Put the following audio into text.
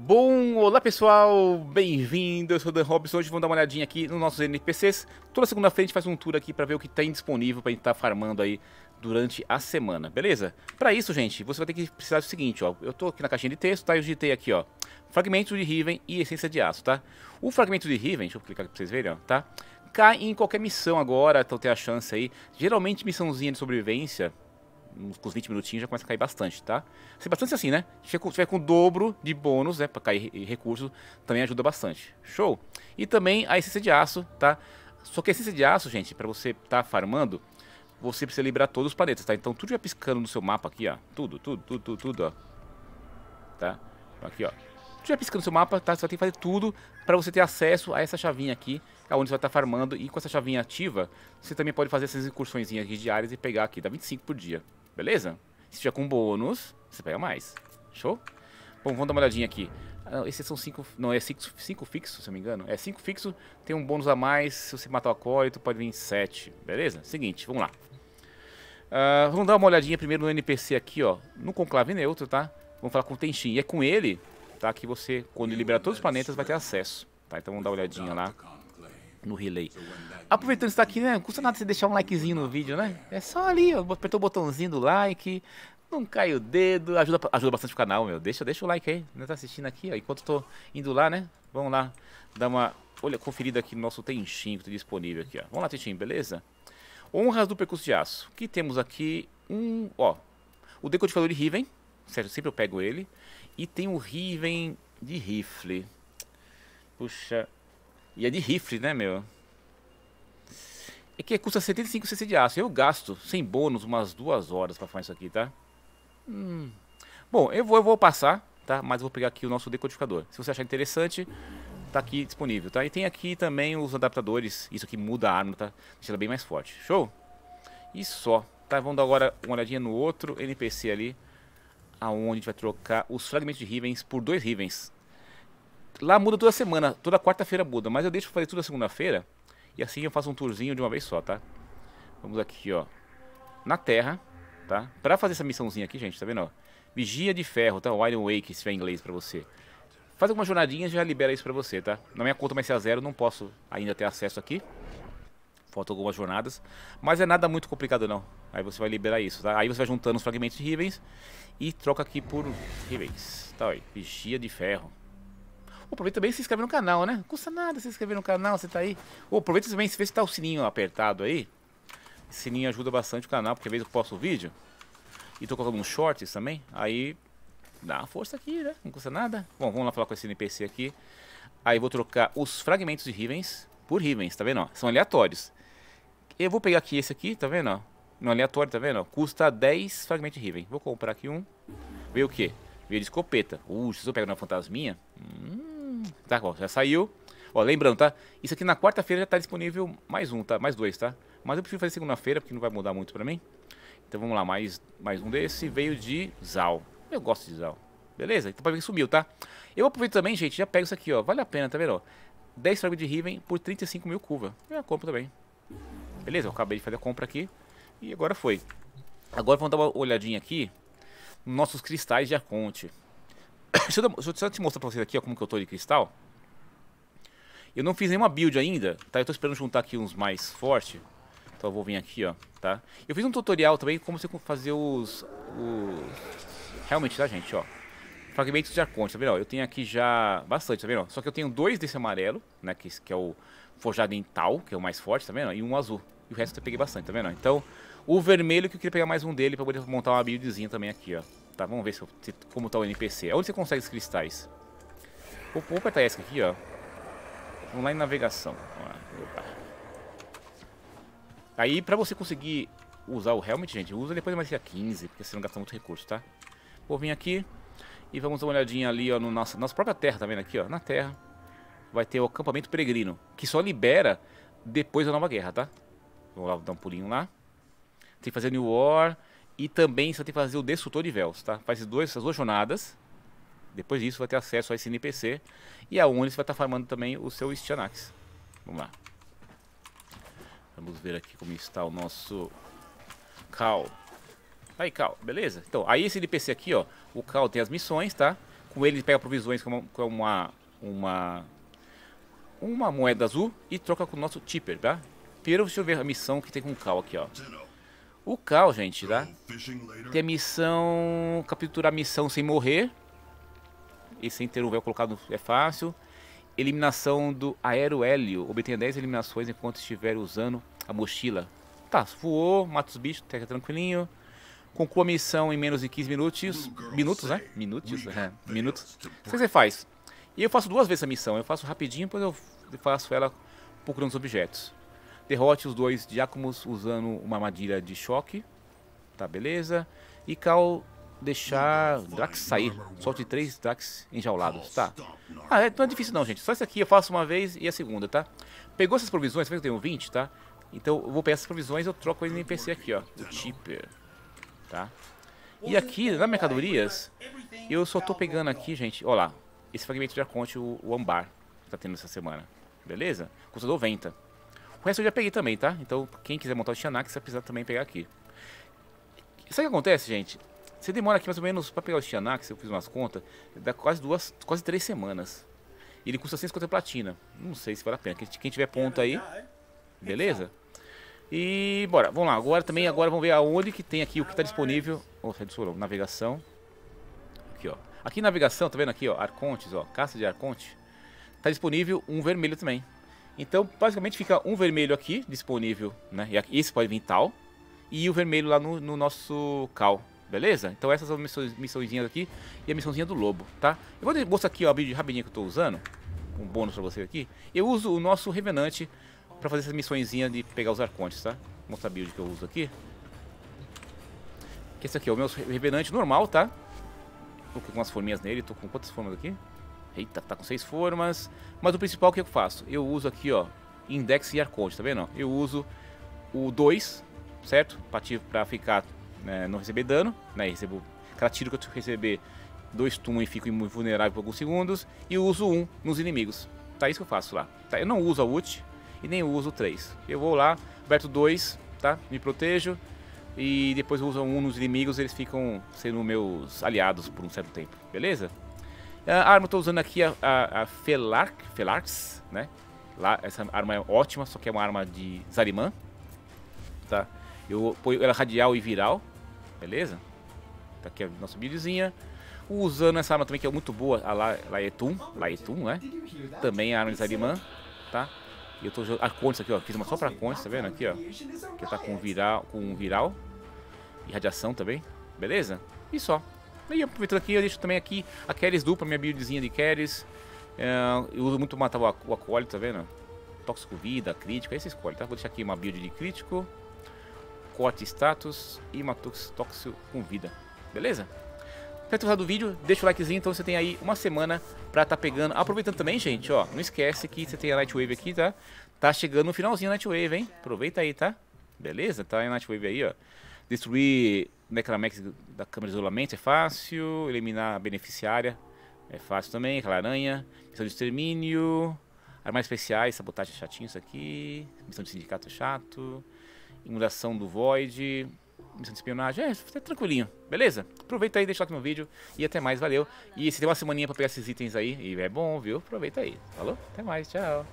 Bom, olá pessoal, bem-vindo, eu sou o Dan Robson, hoje vamos dar uma olhadinha aqui nos nossos NPCs. Toda segunda-feira a gente faz um tour aqui para ver o que tem disponível para gente estar tá farmando aí durante a semana, beleza? Para isso, gente, você vai ter que precisar do seguinte, ó, eu tô aqui na caixinha de texto, tá, eu digitei aqui, ó, fragmento de Riven e essência de aço, tá? O fragmento de Riven, deixa eu clicar aqui para vocês verem, ó, tá? Cai em qualquer missão agora, então tem a chance aí, geralmente missãozinha de sobrevivência, com os 20 minutinhos já começa a cair bastante, tá? Se bastante assim, né? Se tiver com o dobro de bônus, né, para cair recurso, também ajuda bastante. Show? E também a essência de aço, tá? Só que a essência de aço, gente, para você estar tá farmando, você precisa liberar todos os planetas, tá? Então tudo já piscando no seu mapa aqui, ó. Tudo, tudo, tudo, tudo, tudo ó. Tá? Aqui, ó. Tudo já piscando no seu mapa, tá? Você vai ter que fazer tudo para você ter acesso a essa chavinha aqui, é onde você vai estar tá farmando. E com essa chavinha ativa, você também pode fazer essas incursões diárias e pegar aqui. Dá 25 por dia beleza? Se tiver com bônus, você pega mais. Show? Bom, vamos dar uma olhadinha aqui. Ah, esses são cinco Não, é cinco fixos se eu me engano. É cinco fixos tem um bônus a mais. Se você matar o acólito, pode vir sete Beleza? Seguinte, vamos lá. Ah, vamos dar uma olhadinha primeiro no NPC aqui, ó. No conclave neutro, tá? Vamos falar com o Tenshin. E é com ele, tá? Que você, quando liberar todos os planetas, vai ter acesso. Tá? Então vamos dar uma olhadinha lá no relay. Aproveitando que está aqui, né? Não custa nada você deixar um likezinho no vídeo, né? É só ali, ó, apertou o botãozinho do like, não cai o dedo, ajuda, ajuda bastante o canal, meu. Deixa, deixa o like aí, não Tá assistindo aqui, ó. Enquanto estou indo lá, né? Vamos lá dar uma olha, conferida aqui no nosso Tenshin que tá disponível aqui, ó. Vamos lá, Tenshin, beleza? Honras do percurso de aço. que temos aqui um, ó, o decodificador de Riven, certo? Sempre eu pego ele. E tem o Riven de rifle. Puxa e é de rifle, né, meu? É que custa 75 cc de aço. Eu gasto, sem bônus, umas duas horas pra fazer isso aqui, tá? Hum. Bom, eu vou, eu vou passar, tá? Mas eu vou pegar aqui o nosso decodificador. Se você achar interessante, tá aqui disponível, tá? E tem aqui também os adaptadores. Isso aqui muda a arma, tá? Deixa ela bem mais forte. Show? E só. Tá, vamos dar agora uma olhadinha no outro NPC ali. Aonde a gente vai trocar os fragmentos de Rivens por dois Rivens. Lá muda toda semana, toda quarta-feira muda, mas eu deixo fazer toda segunda-feira e assim eu faço um tourzinho de uma vez só, tá? Vamos aqui, ó. Na Terra, tá? Pra fazer essa missãozinha aqui, gente, tá vendo, ó? Vigia de ferro, tá? O Iron Wake, se tiver em inglês pra você. Faz algumas jornadinhas e já libera isso pra você, tá? Na minha conta mais a zero, não posso ainda ter acesso aqui. Faltam algumas jornadas. Mas é nada muito complicado, não. Aí você vai liberar isso, tá? Aí você vai juntando os fragmentos de Rivens e troca aqui por Rivens. Tá, aí. Vigia de ferro. Aproveita também se inscreve no canal, né? Não custa nada se inscrever no canal, você tá aí. O aproveita também se vê se tá o sininho apertado aí. O sininho ajuda bastante o canal, porque às vezes eu posto o vídeo. E tô colocando uns shorts também. Aí dá uma força aqui, né? Não custa nada. Bom, vamos lá falar com esse NPC aqui. Aí vou trocar os fragmentos de Rivens por Rivens, tá vendo? São aleatórios. Eu vou pegar aqui esse aqui, tá vendo? Não aleatório, tá vendo? Custa 10 fragmentos de Riven. Vou comprar aqui um. Veio o quê? Veio de escopeta. Uh, se eu pegar uma fantasminha... Hum, Tá, ó, já saiu. Ó, lembrando, tá? Isso aqui na quarta-feira já tá disponível mais um, tá? Mais dois, tá? Mas eu prefiro fazer segunda-feira porque não vai mudar muito pra mim. Então vamos lá, mais, mais um desse. Veio de Zal. Eu gosto de Zal. Beleza? Então pra ver que sumiu, tá? Eu aproveito também, gente, já pego isso aqui, ó. Vale a pena, tá vendo? Ó, 10 fragmentos de Riven por 35 mil curva. Eu compro também. Beleza? Eu acabei de fazer a compra aqui. E agora foi. Agora vamos dar uma olhadinha aqui. Nossos cristais de Aconte. Deixa eu, eu te mostrar pra vocês aqui ó, como que eu tô de cristal. Eu não fiz nenhuma build ainda, tá? Eu tô esperando juntar aqui uns mais fortes. Então eu vou vir aqui, ó, tá? Eu fiz um tutorial também como você fazer os... os... Realmente, tá, gente, ó? Fragmentos de arconte, tá vendo? eu tenho aqui já bastante, tá vendo? Só que eu tenho dois desse amarelo, né? Que, que é o forjado em tal, que é o mais forte, tá vendo? E um azul. E o resto eu peguei bastante, tá vendo? Então, o vermelho que eu queria pegar mais um dele pra poder montar uma buildzinha também aqui, ó tá? Vamos ver se como tá o NPC. É onde você consegue os cristais? Vou, vou apertar tá essa aqui, ó. Vamos lá em navegação. Aí, pra você conseguir usar o helmet, gente, usa depois mais dia 15, porque você não gasta muito recurso, tá? Vou vir aqui e vamos dar uma olhadinha ali, ó, no nosso, nossa própria terra, tá vendo aqui, ó? Na terra vai ter o acampamento peregrino, que só libera depois da nova guerra, tá? Vamos lá, dar um pulinho lá. Tem que fazer New War, e também você tem que fazer o destrutor de véus, tá? Faz dois, essas duas jornadas. Depois disso vai ter acesso a esse NPC. E aonde você vai estar farmando também o seu Stianax. Vamos lá. Vamos ver aqui como está o nosso Cal. Aí, Cal, beleza? Então, aí esse NPC aqui, ó. O Cal tem as missões, tá? Com ele, ele pega provisões com uma, com uma, uma, uma moeda azul e troca com o nosso Tipper, tá? Primeiro, deixa eu ver a missão que tem com o Cal aqui, ó. O Cal, gente, tá? Então, Tem a missão... Capturar a missão sem morrer. E sem ter o véu colocado é fácil. Eliminação do Hélio. Obtenha 10 eliminações enquanto estiver usando a mochila. Tá, voou, mata os bichos, tá tranquilinho. Conclua a missão em menos de 15 minutos. Minutos, né? Minutos, é. Minutos. O que você faz? E eu faço duas vezes a missão. Eu faço rapidinho, depois eu faço ela procurando os objetos. Derrote os dois Diácomos usando uma armadilha de choque. Tá, beleza. E Cal deixar Drax sair. Solte três Drax enjaulados, tá? Ah, então não é difícil não, gente. Só isso aqui eu faço uma vez e a segunda, tá? Pegou essas provisões, você que eu tenho 20, tá? Então eu vou pegar essas provisões e eu troco ele no NPC aqui, ó. O Tipper, tá? E aqui, na mercadorias, eu só tô pegando aqui, gente, ó lá. Esse fragmento de Arconte, o, o ambar, que tá tendo essa semana. Beleza? Custa 90. O resto eu já peguei também, tá? Então, quem quiser montar o Xanax, vai precisar também pegar aqui. Sabe o que acontece, gente? Você demora aqui mais ou menos para pegar o Xanax, eu fiz umas contas, dá quase duas, quase três semanas. E ele custa 150 platina. Não sei se vale a pena. Quem tiver ponto aí, beleza? E bora, vamos lá. Agora também, agora vamos ver aonde que tem aqui o que está disponível. Oh, sai Navegação. Aqui, ó. Aqui navegação, tá vendo aqui, ó? Arcontes, ó. Caça de arconte. Tá disponível um vermelho também. Então, basicamente, fica um vermelho aqui disponível, né? E esse pode vir tal. E o vermelho lá no, no nosso cal, beleza? Então essas são as missões, missõezinhas aqui e a missãozinha do lobo, tá? Eu vou mostrar aqui o a build rapidinho que eu tô usando, um bônus pra você aqui. Eu uso o nosso revenante pra fazer essas missãozinha de pegar os arcontes, tá? Vou mostrar a build que eu uso aqui. Que esse aqui é o meu revenante normal, tá? Com umas forminhas nele, tô com quantas formas aqui? Eita, tá com seis formas. Mas o principal que eu faço? Eu uso aqui, ó, index e arcode, tá vendo? Eu uso o 2, certo? Para ficar, né, não receber dano, né? recebo cada tiro que eu receber, dois stun e fico vulnerável por alguns segundos. E uso um nos inimigos. Tá é isso que eu faço lá. Tá? Eu não uso a ult e nem uso o 3. Eu vou lá, aberto 2, tá? Me protejo. E depois eu uso um nos inimigos, eles ficam sendo meus aliados por um certo tempo, beleza? É, arma eu tô usando aqui a, a, a Felark, Felarx, né? Lá, essa arma é ótima, só que é uma arma de Zariman. Tá? Eu ponho ela radial e viral, beleza? Tá aqui a nossa buildzinha. Usando essa arma também que é muito boa, a Laetum, Laetum, né? Também é arma de Zariman. tá? E eu tô jogando a Contes aqui, ó. Fiz uma só pra Contes, tá vendo? Aqui, ó. Que tá com viral, com viral e radiação também, beleza? E só. E aproveitando aqui, eu deixo também aqui a Keres dupla, minha buildzinha de Keres. É, eu uso muito matar o, o acólito, tá vendo? Tóxico vida, crítico, aí é você escolhe, tá? Vou deixar aqui uma build de crítico, corte status e uma tóxico com vida. Beleza? Espero o final do vídeo, deixa o likezinho, então você tem aí uma semana pra tá pegando. Aproveitando também, gente, ó, não esquece que você tem a night wave aqui, tá? Tá chegando no finalzinho a wave hein? Aproveita aí, tá? Beleza? Tá aí a wave aí, ó. Destruir Necramex da câmara de isolamento é fácil. Eliminar a beneficiária é fácil também. Aquela aranha. Missão de extermínio. Armas especiais, sabotagem é chatinho isso aqui. Missão de sindicato é chato. Inundação do Void. Missão de espionagem. É, tá tranquilinho. Beleza? Aproveita aí, deixa o like no vídeo. E até mais, valeu. E se tem uma semaninha pra pegar esses itens aí, e é bom, viu? Aproveita aí. Falou? Até mais, tchau.